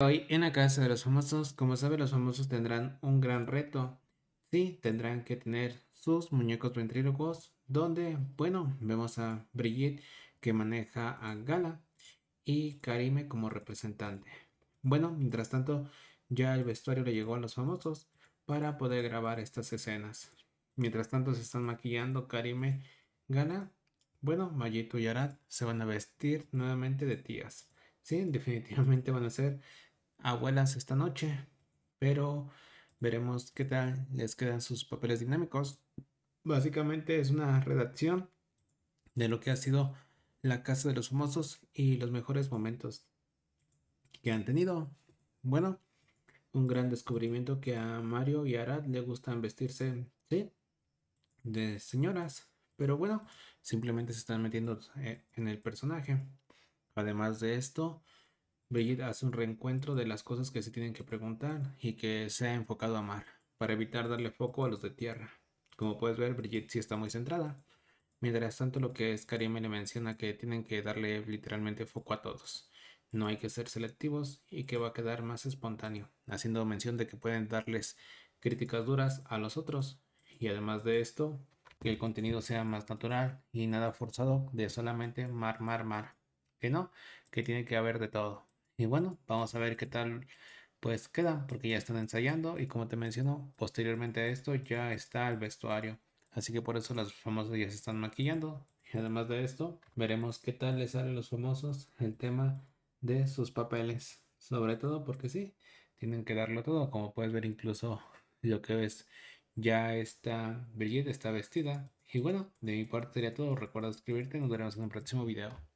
Hoy en la casa de los famosos, como saben los famosos tendrán un gran reto. Sí, tendrán que tener sus muñecos ventrílocos, donde, bueno, vemos a Brigitte que maneja a Gala y Karime como representante. Bueno, mientras tanto, ya el vestuario le llegó a los famosos para poder grabar estas escenas. Mientras tanto se están maquillando Karime, Gala, bueno, Mayito y Arad se van a vestir nuevamente de tías. Sí, definitivamente van a ser abuelas esta noche, pero veremos qué tal les quedan sus papeles dinámicos. Básicamente es una redacción de lo que ha sido la casa de los famosos y los mejores momentos que han tenido. Bueno, un gran descubrimiento que a Mario y a Arad le gustan vestirse, ¿sí? De señoras. Pero bueno, simplemente se están metiendo eh, en el personaje. Además de esto, Brigitte hace un reencuentro de las cosas que se tienen que preguntar y que se ha enfocado a Mar, para evitar darle foco a los de tierra. Como puedes ver, Brigitte sí está muy centrada. Mientras tanto, lo que es Karim le menciona que tienen que darle literalmente foco a todos. No hay que ser selectivos y que va a quedar más espontáneo, haciendo mención de que pueden darles críticas duras a los otros. Y además de esto, que el contenido sea más natural y nada forzado de solamente mar, mar, mar. Que no, que tiene que haber de todo. Y bueno, vamos a ver qué tal pues queda, porque ya están ensayando y como te menciono, posteriormente a esto ya está el vestuario. Así que por eso las famosas ya se están maquillando. Y además de esto, veremos qué tal les sale a los famosos el tema de sus papeles. Sobre todo porque sí, tienen que darlo todo. Como puedes ver incluso lo que ves ya está brillante, está vestida. Y bueno, de mi parte sería todo. Recuerda suscribirte. Nos veremos en un próximo video.